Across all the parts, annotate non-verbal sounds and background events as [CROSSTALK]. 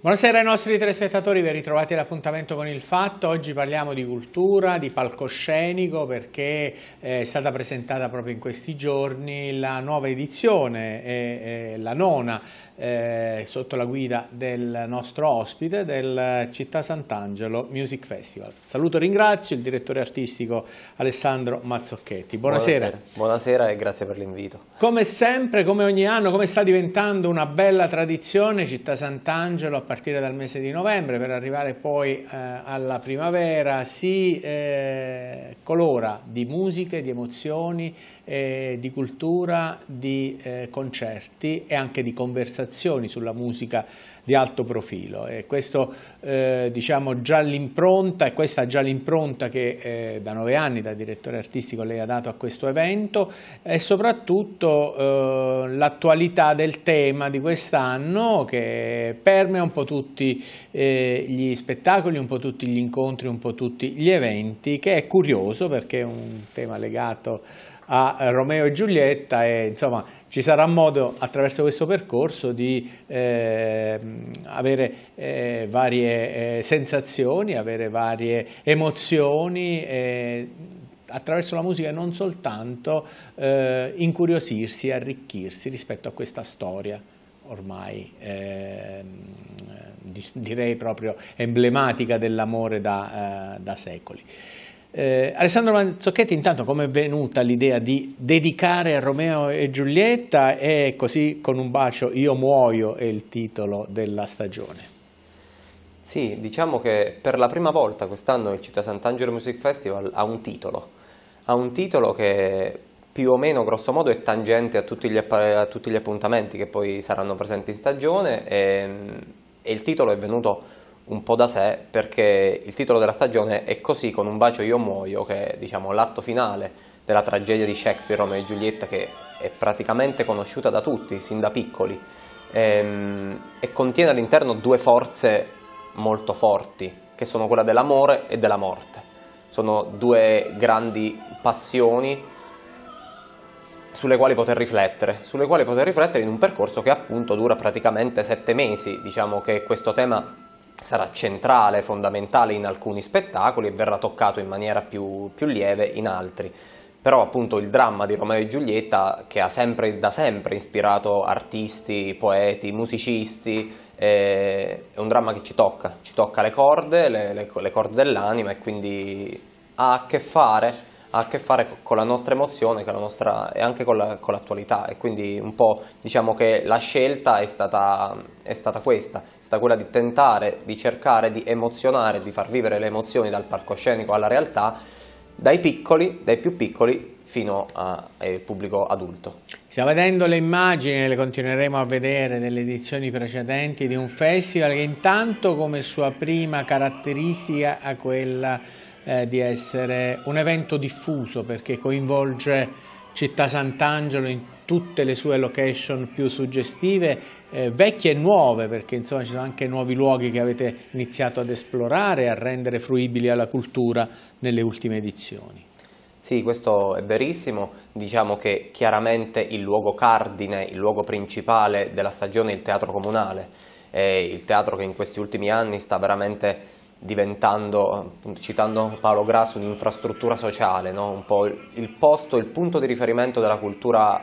Buonasera ai nostri telespettatori, ben ritrovati all'appuntamento con il Fatto. Oggi parliamo di cultura, di palcoscenico perché eh, è stata presentata proprio in questi giorni la nuova edizione, la nona eh, sotto la guida del nostro ospite del Città Sant'Angelo Music Festival. Saluto e ringrazio il direttore artistico Alessandro Mazzocchetti. Buonasera. Buonasera, Buonasera e grazie per l'invito. Come sempre, come ogni anno, come sta diventando una bella tradizione Città Sant'Angelo a partire dal mese di novembre per arrivare poi eh, alla primavera, si eh, colora di musiche, di emozioni, eh, di cultura, di eh, concerti e anche di conversazioni realizzazioni sulla musica di alto profilo e questo eh, diciamo già l'impronta e questa già l'impronta che eh, da nove anni da direttore artistico lei ha dato a questo evento e soprattutto eh, l'attualità del tema di quest'anno che permea un po' tutti eh, gli spettacoli, un po' tutti gli incontri, un po' tutti gli eventi che è curioso perché è un tema legato a Romeo e Giulietta e insomma ci sarà modo attraverso questo percorso di eh, avere eh, varie eh, sensazioni, avere varie emozioni, eh, attraverso la musica e non soltanto eh, incuriosirsi e arricchirsi rispetto a questa storia ormai ehm, direi proprio emblematica dell'amore da, eh, da secoli. Eh, Alessandro Manzocchetti, intanto come è venuta l'idea di dedicare a Romeo e Giulietta e così con un bacio Io muoio è il titolo della stagione? Sì, diciamo che per la prima volta quest'anno il Città Sant'Angelo Music Festival ha un titolo, ha un titolo che più o meno grosso modo è tangente a tutti gli, app a tutti gli appuntamenti che poi saranno presenti in stagione e, ehm, e il titolo è venuto un po' da sé perché il titolo della stagione è così con un bacio io muoio che è diciamo, l'atto finale della tragedia di Shakespeare Romeo e Giulietta che è praticamente conosciuta da tutti sin da piccoli ehm, e contiene all'interno due forze molto forti che sono quella dell'amore e della morte sono due grandi passioni sulle quali poter riflettere, sulle quali poter riflettere in un percorso che appunto dura praticamente sette mesi, diciamo che questo tema sarà centrale, fondamentale in alcuni spettacoli e verrà toccato in maniera più, più lieve in altri però appunto il dramma di Romeo e Giulietta che ha sempre, da sempre ispirato artisti, poeti, musicisti, eh, è un dramma che ci tocca, ci tocca le corde, le, le, le corde dell'anima e quindi ha a che fare ha a che fare con la nostra emozione la nostra, e anche con, la, con, l'attualità e quindi un po' diciamo che la scelta è stata, è stata, questa, è stata quella di tentare, di cercare di emozionare, di far vivere le emozioni dal palcoscenico alla realtà dai piccoli, dai più piccoli fino al eh, pubblico adulto. Stiamo vedendo le immagini, le continueremo a vedere delle edizioni precedenti di un festival che intanto come sua prima caratteristica ha quella eh, di essere un evento diffuso perché coinvolge Città Sant'Angelo in tutte le sue location più suggestive, eh, vecchie e nuove, perché insomma ci sono anche nuovi luoghi che avete iniziato ad esplorare e a rendere fruibili alla cultura nelle ultime edizioni. Sì, questo è verissimo, diciamo che chiaramente il luogo cardine, il luogo principale della stagione è il teatro comunale, è il teatro che in questi ultimi anni sta veramente diventando, citando Paolo Grasso, un'infrastruttura sociale, no? un po' il posto, il punto di riferimento della cultura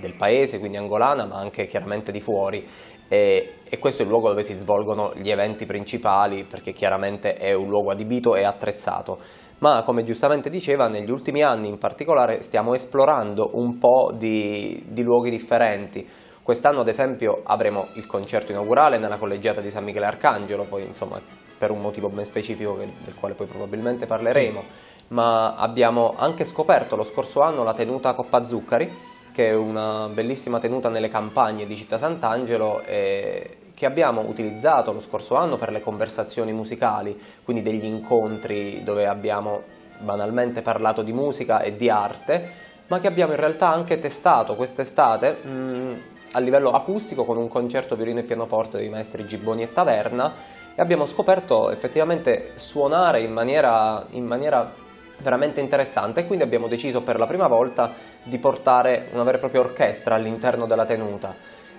del paese, quindi angolana, ma anche chiaramente di fuori. E, e, questo è il luogo dove si svolgono gli eventi principali, perché chiaramente è un luogo adibito e attrezzato. Ma come giustamente diceva, negli ultimi anni in particolare stiamo esplorando un po' di, di luoghi differenti. Quest'anno ad esempio avremo il concerto inaugurale nella collegiata di San Michele Arcangelo, poi insomma per un motivo ben specifico che, del quale poi probabilmente parleremo, sì. ma abbiamo anche scoperto lo scorso anno la tenuta Coppa Zuccari, che è una bellissima tenuta nelle campagne di Città Sant'Angelo e che abbiamo utilizzato lo scorso anno per le conversazioni musicali, quindi degli incontri dove abbiamo banalmente parlato di musica e di arte, ma che abbiamo in realtà anche testato quest'estate mm, a livello acustico con un concerto violino e pianoforte dei maestri Gibboni e Taverna e abbiamo scoperto effettivamente suonare in maniera, in maniera veramente interessante e quindi abbiamo deciso per la prima volta di portare una vera e propria orchestra all'interno della tenuta.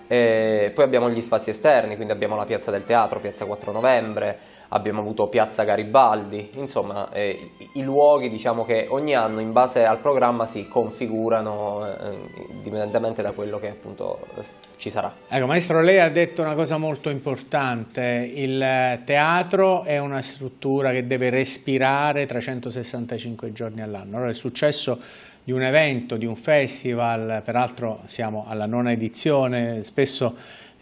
E poi abbiamo gli spazi esterni, quindi abbiamo la piazza del teatro, piazza 4 novembre, abbiamo avuto Piazza Garibaldi, insomma eh, i luoghi diciamo che ogni anno in base al programma si configurano eh, dipendentemente da quello che appunto ci sarà. Ecco maestro lei ha detto una cosa molto importante, il teatro è una struttura che deve respirare 365 giorni all'anno, allora il successo di un evento, di un festival, peraltro siamo alla nona edizione, spesso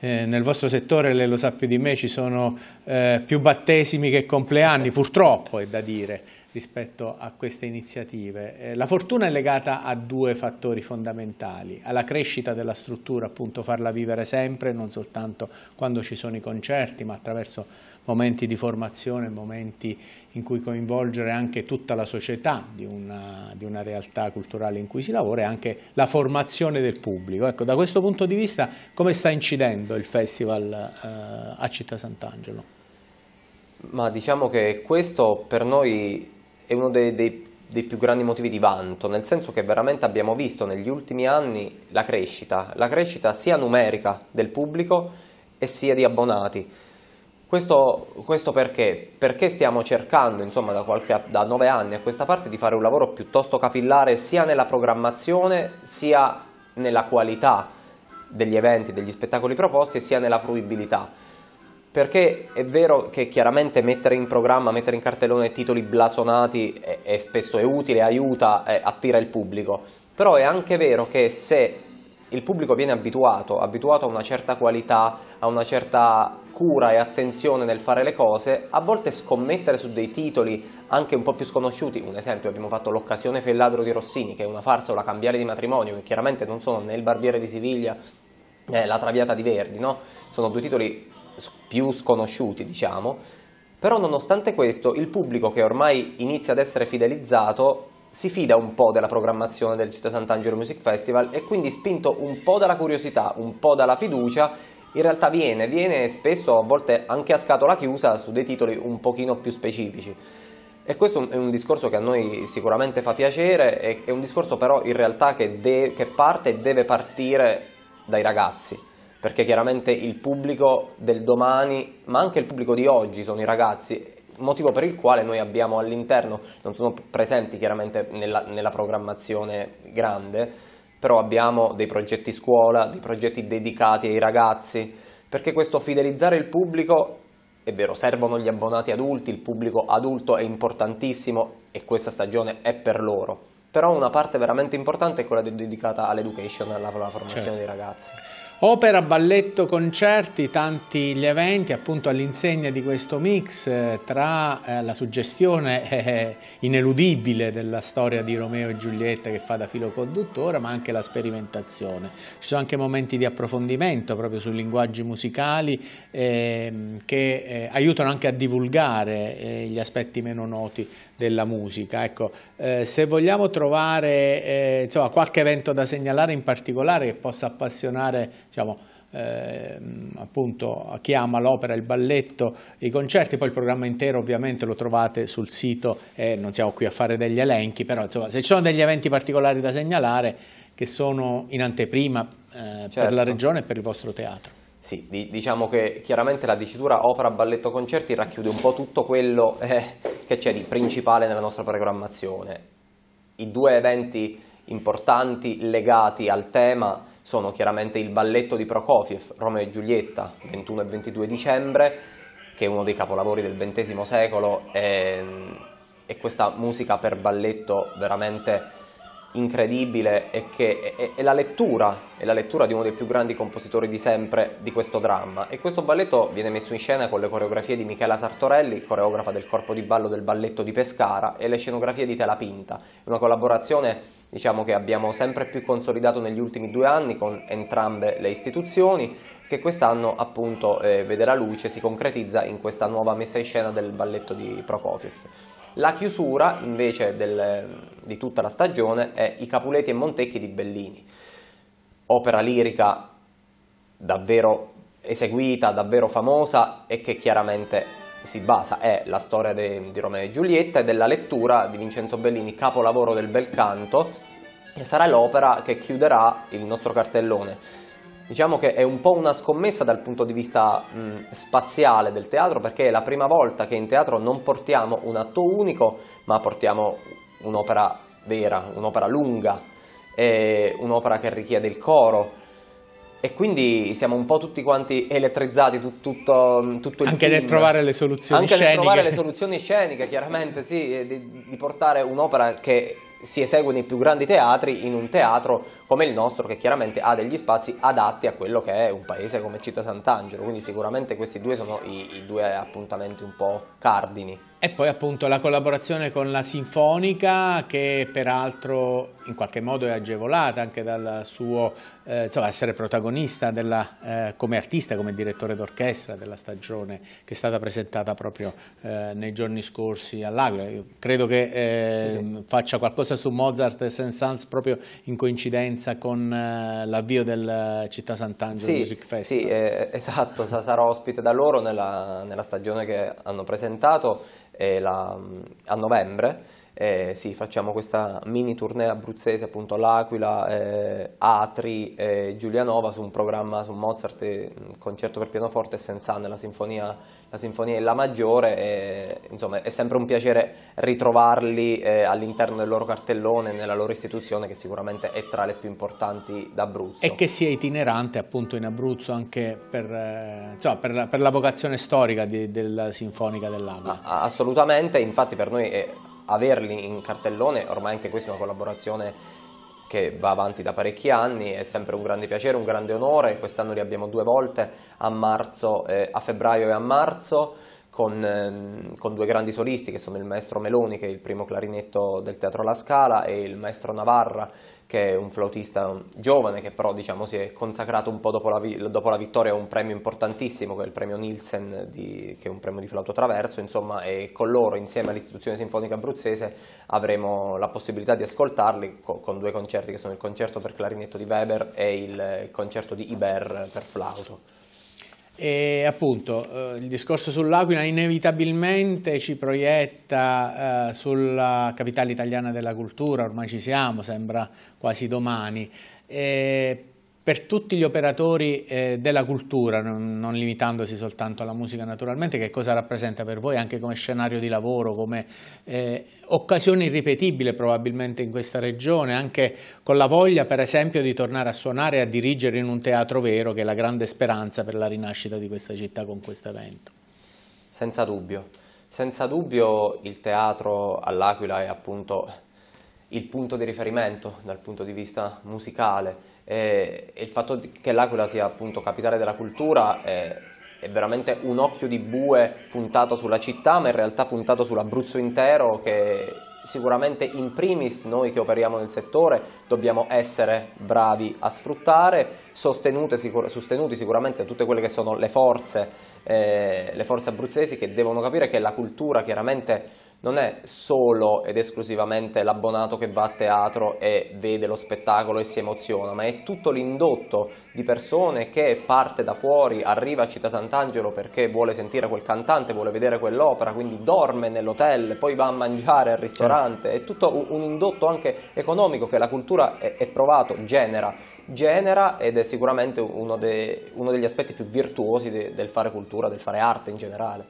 eh, nel vostro settore, lei lo sa più di me, ci sono eh, più battesimi che compleanni, purtroppo è da dire rispetto a queste iniziative. Eh, la fortuna è legata a due fattori fondamentali, alla crescita della struttura, appunto farla vivere sempre, non soltanto quando ci sono i concerti, ma attraverso momenti di formazione, momenti in cui coinvolgere anche tutta la società di una, di una realtà culturale in cui si lavora e anche la formazione del pubblico. Ecco, da questo punto di vista come sta incidendo il festival eh, a Città Sant'Angelo? Ma diciamo che questo per noi è uno dei, dei, dei, più grandi motivi di vanto, nel senso che veramente abbiamo visto negli ultimi anni la crescita, la crescita sia numerica del pubblico e sia di abbonati. Questo, questo perché? Perché stiamo cercando, insomma, da, qualche, da nove anni a questa parte di fare un lavoro piuttosto capillare sia nella programmazione sia nella qualità degli eventi, degli spettacoli proposti e sia nella fruibilità perché è vero che chiaramente mettere in programma, mettere in cartellone titoli blasonati è, è spesso è utile, aiuta, è, eh, attira il pubblico, però è anche vero che se il pubblico viene abituato, abituato a una certa qualità, a una certa cura e attenzione nel fare le cose, a volte scommettere su dei titoli anche un po' più sconosciuti, un esempio abbiamo fatto L'occasione fe il ladro di Rossini, che è una farsa o La cambiale di matrimonio, che chiaramente non sono né Il barbiere di Siviglia né La traviata di Verdi, no? Sono due titoli più sconosciuti, diciamo, però nonostante questo il pubblico che ormai inizia ad essere fidelizzato si fida un po' della programmazione del Città Sant'Angelo Music Festival e quindi spinto un po' dalla curiosità, un po' dalla fiducia, in realtà viene, viene spesso a volte anche a scatola chiusa su dei titoli un pochino più specifici. E questo è un discorso che a noi sicuramente fa piacere, è un discorso però in realtà che, de- che parte e deve partire dai ragazzi perché chiaramente il pubblico del domani, ma anche il pubblico di oggi sono i ragazzi motivo per il quale noi abbiamo all'interno, non sono presenti chiaramente nella, nella, programmazione grande, però abbiamo dei progetti scuola, dei progetti dedicati ai ragazzi, perché questo fidelizzare il pubblico, è vero, servono gli abbonati adulti, il pubblico adulto è importantissimo e questa stagione è per loro, però una parte veramente importante è quella dedicata all'education, alla, alla formazione certo. dei ragazzi. Opera, balletto, concerti, tanti gli eventi appunto all'insegna di questo mix eh, tra eh, la suggestione [LAUGHS] eh, ineludibile della storia di Romeo e Giulietta che fa da filo conduttore ma anche la sperimentazione. Ci sono anche momenti di approfondimento proprio sui linguaggi musicali ehm, eh, che aiutano anche a divulgare eh, gli aspetti meno noti della musica. Ecco, eh, se vogliamo trovare insomma, qualche evento da segnalare in particolare che possa appassionare diciamo, eh, appunto a chi ama l'opera, il balletto, i concerti, poi il programma intero ovviamente lo trovate sul sito e eh, non siamo qui a fare degli elenchi, però insomma, se ci sono degli eventi particolari da segnalare che sono in anteprima eh, certo. per la certo. regione e per il vostro teatro. Sì, diciamo che chiaramente la dicitura opera, balletto, concerti racchiude un po' tutto quello eh, che c'è di principale nella nostra programmazione. I due eventi importanti legati al tema sono chiaramente il balletto di Prokofiev, Romeo e Giulietta, 21 e 22 dicembre, che è uno dei capolavori del XX secolo e, ehm, e questa musica per balletto veramente incredibile e che è, è, la lettura, è la lettura di uno dei più grandi compositori di sempre di questo dramma. E questo balletto viene messo in scena con le coreografie di Michela Sartorelli, coreografa del corpo di ballo del balletto di Pescara, e le scenografie di Tela Pinta, una collaborazione diciamo che abbiamo sempre più consolidato negli ultimi due anni con entrambe le istituzioni, che quest'anno appunto eh, vede la luce, si concretizza in questa nuova messa in scena del balletto di Prokofiev. La chiusura invece del, di tutta la stagione è I Capuleti e Montecchi di Bellini, opera lirica davvero eseguita, davvero famosa e che chiaramente si basa, è la storia de, di Romeo e Giulietta e della lettura di Vincenzo Bellini, capolavoro del bel canto, e sarà l'opera che chiuderà il nostro cartellone Diciamo che è un po' una scommessa dal punto di vista mh, spaziale del teatro perché è la prima volta che in teatro non portiamo un atto unico ma portiamo un'opera vera, un'opera lunga, un'opera che richiede il coro, e quindi siamo un po' tutti quanti elettrizzati, tu, tutto, tutto, il Anche team. nel trovare le soluzioni Anche sceniche. Anche nel trovare le soluzioni sceniche, chiaramente, sì, di, di portare un'opera che si esegue nei più grandi teatri in un teatro come il nostro che chiaramente ha degli spazi adatti a quello che è un paese come Città Sant'Angelo, quindi sicuramente questi due sono i, i due appuntamenti un po' cardini. E poi appunto la collaborazione con la Sinfonica che peraltro in qualche modo è agevolata anche dal suo eh, insomma, essere protagonista della, eh, come artista, come direttore d'orchestra della stagione che è stata presentata proprio eh, nei giorni scorsi all'Aquila. Credo che eh, sì, sì. faccia qualcosa su Mozart e Saint-Saëns proprio in coincidenza con eh, l'avvio del Città Sant'Angelo sì, Music Fest. Sì, eh, esatto, sarò ospite da loro nella, nella stagione che hanno presentato eh, la, mm, a novembre eh, sì, facciamo questa mini tournée abruzzese appunto all'Aquila, eh, Atri e eh, Giulianova su un programma su Mozart, eh, un concerto per pianoforte e Sensan, la sinfonia, la sinfonia in La Maggiore. E, insomma, è sempre un piacere ritrovarli eh, all'interno del loro cartellone, nella loro istituzione che sicuramente è tra le più importanti d'Abruzzo. E che sia itinerante appunto in Abruzzo anche per, eh, insomma, per, la, per la, vocazione storica di, della Sinfonica dell'Aquila. Ah, assolutamente, infatti per noi è averli in cartellone, ormai anche questa è una collaborazione che va avanti da parecchi anni, è sempre un grande piacere, un grande onore, quest'anno li abbiamo due volte, a, marzo, eh, a febbraio e a marzo, con, ehm, con, due grandi solisti che sono il maestro Meloni, che è il primo clarinetto del Teatro La Scala, e il maestro Navarra, che è un flautista giovane che però diciamo, si è consacrato un po' dopo la, dopo la, vittoria a un premio importantissimo che è il premio Nielsen, di, che è un premio di flauto traverso, insomma, e con loro insieme all'Istituzione Sinfonica Abruzzese avremo la possibilità di ascoltarli co- con due concerti che sono il concerto per clarinetto di Weber e il concerto di Iber per flauto. E appunto eh, il discorso sull'Aquila inevitabilmente ci proietta eh, sulla capitale italiana della cultura, ormai ci siamo, sembra quasi domani. Eh, per tutti gli operatori eh, della cultura, non, non, limitandosi soltanto alla musica naturalmente, che cosa rappresenta per voi anche come scenario di lavoro, come eh, occasione irripetibile probabilmente in questa regione, anche con la voglia per esempio di tornare a suonare e a dirigere in un teatro vero, che è la grande speranza per la rinascita di questa città con questo evento? Senza dubbio, senza dubbio il teatro all'Aquila è appunto il punto di riferimento dal punto di vista musicale, e eh, il fatto che l'Aquila sia appunto capitale della cultura è, eh, è veramente un occhio di bue puntato sulla città, ma in realtà puntato sull'Abruzzo intero che sicuramente in primis noi che operiamo nel settore dobbiamo essere bravi a sfruttare, sicur sostenuti sicuramente da tutte quelle che sono le forze, eh, le forze abruzzesi che devono capire che la cultura chiaramente non è solo ed esclusivamente l'abbonato che va a teatro e vede lo spettacolo e si emoziona, ma è tutto l'indotto di persone che parte da fuori, arriva a Città Sant'Angelo perché vuole sentire quel cantante, vuole vedere quell'opera, quindi dorme nell'hotel, poi va a mangiare al ristorante, certo. è tutto un, indotto anche economico che la cultura è, è provato, genera, genera ed è sicuramente uno, de, uno degli aspetti più virtuosi de, del fare cultura, del fare arte in generale.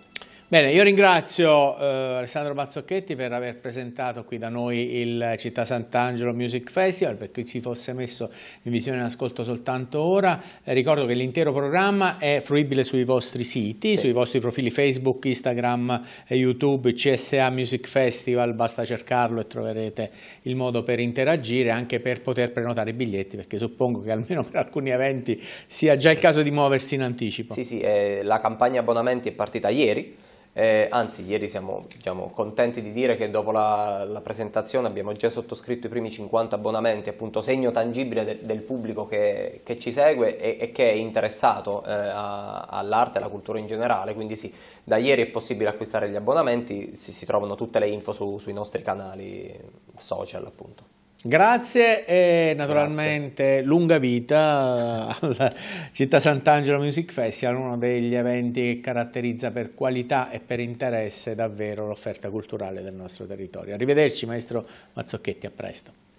Bene, io ringrazio eh, Alessandro Mazzocchetti per aver presentato qui da noi il Città Sant'Angelo Music Festival, per chi ci fosse messo in visione e ascolto soltanto ora. Eh, ricordo che l'intero programma è fruibile sui vostri siti, sì. sui vostri profili Facebook, Instagram, e YouTube, CSA Music Festival, basta cercarlo e troverete il modo per interagire, anche per poter prenotare i biglietti, perché suppongo che almeno per alcuni eventi sia già il caso di muoversi in anticipo. Sì, sì, eh, la campagna abbonamenti è partita ieri. Eh, anzi, ieri siamo diciamo, contenti di dire che dopo la, la, presentazione abbiamo già sottoscritto i primi 50 abbonamenti, appunto segno tangibile de, del pubblico che, che, ci segue e, e che è interessato eh, all'arte e alla cultura in generale, quindi sì, da ieri è possibile acquistare gli abbonamenti, si, si trovano tutte le info su, sui nostri canali social appunto. Grazie e naturalmente Grazie. lunga vita al Città Sant'Angelo Music Festival, uno degli eventi che caratterizza per qualità e per interesse davvero l'offerta culturale del nostro territorio. Arrivederci maestro Mazzocchetti, a presto.